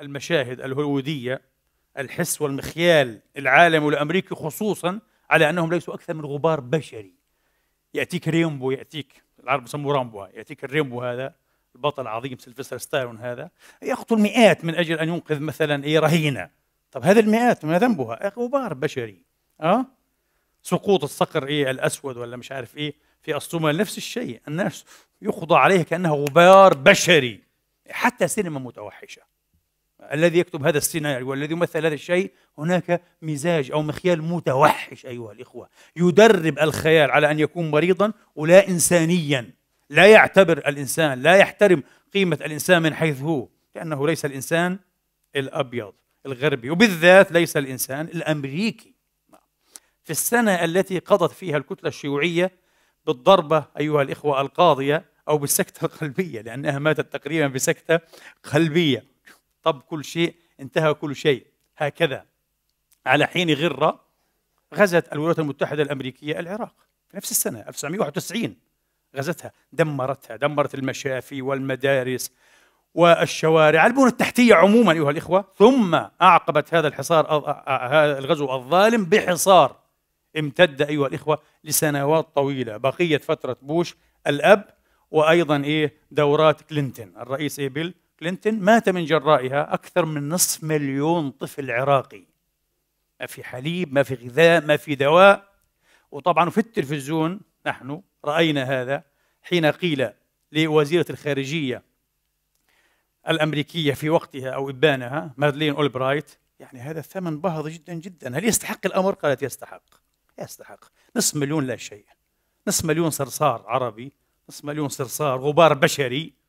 المشاهد الهوليوودية الحس والمخيال العالمي والأمريكي خصوصا على أنهم ليسوا أكثر من غبار بشري يأتيك ريمبو يأتيك العرب يسموه رامبو يأتيك الريمبو هذا البطل العظيم سيلفستر ستالون هذا يقتل مئات من أجل أن ينقذ مثلا أي رهينة طب هذه المئات ما ذنبها غبار بشري أه؟ سقوط الصقر إيه الأسود ولا مش عارف إيه في أسطوانة نفس الشيء الناس يقضى عليه كأنها غبار بشري حتى سينما متوحشة الذي يكتب هذا السيناريو والذي أيوة، يمثل هذا الشيء هناك مزاج أو مخيال متوحش أيها الإخوة يدرب الخيال على أن يكون مريضا ولا إنسانيا لا يعتبر الإنسان لا يحترم قيمة الإنسان من حيث هو لأنه ليس الإنسان الأبيض الغربي وبالذات ليس الإنسان الأمريكي في السنة التي قضت فيها الكتلة الشيوعية بالضربة أيها الإخوة القاضية أو بالسكتة القلبية لأنها ماتت تقريبا بسكتة قلبية طب كل شيء انتهى كل شيء هكذا على حين غرة غزت الولايات المتحدة الأمريكية العراق في نفس السنة 1991 غزتها دمرتها دمرت المشافي والمدارس والشوارع البنى التحتية عموما أيها الإخوة ثم أعقبت هذا الحصار هذا الغزو الظالم بحصار امتد أيها الإخوة لسنوات طويلة بقية فترة بوش الأب وأيضا إيه دورات كلينتون الرئيس إيه بيل كلينتون مات من جرائها أكثر من نصف مليون طفل عراقي ما في حليب ما في غذاء ما في دواء وطبعا في التلفزيون نحن رأينا هذا حين قيل لوزيرة الخارجية الأمريكية في وقتها أو إبانها مادلين أولبرايت يعني هذا الثمن باهظ جدا جدا هل يستحق الأمر؟ قالت يستحق يستحق نصف مليون لا شيء نصف مليون صرصار عربي نصف مليون صرصار غبار بشري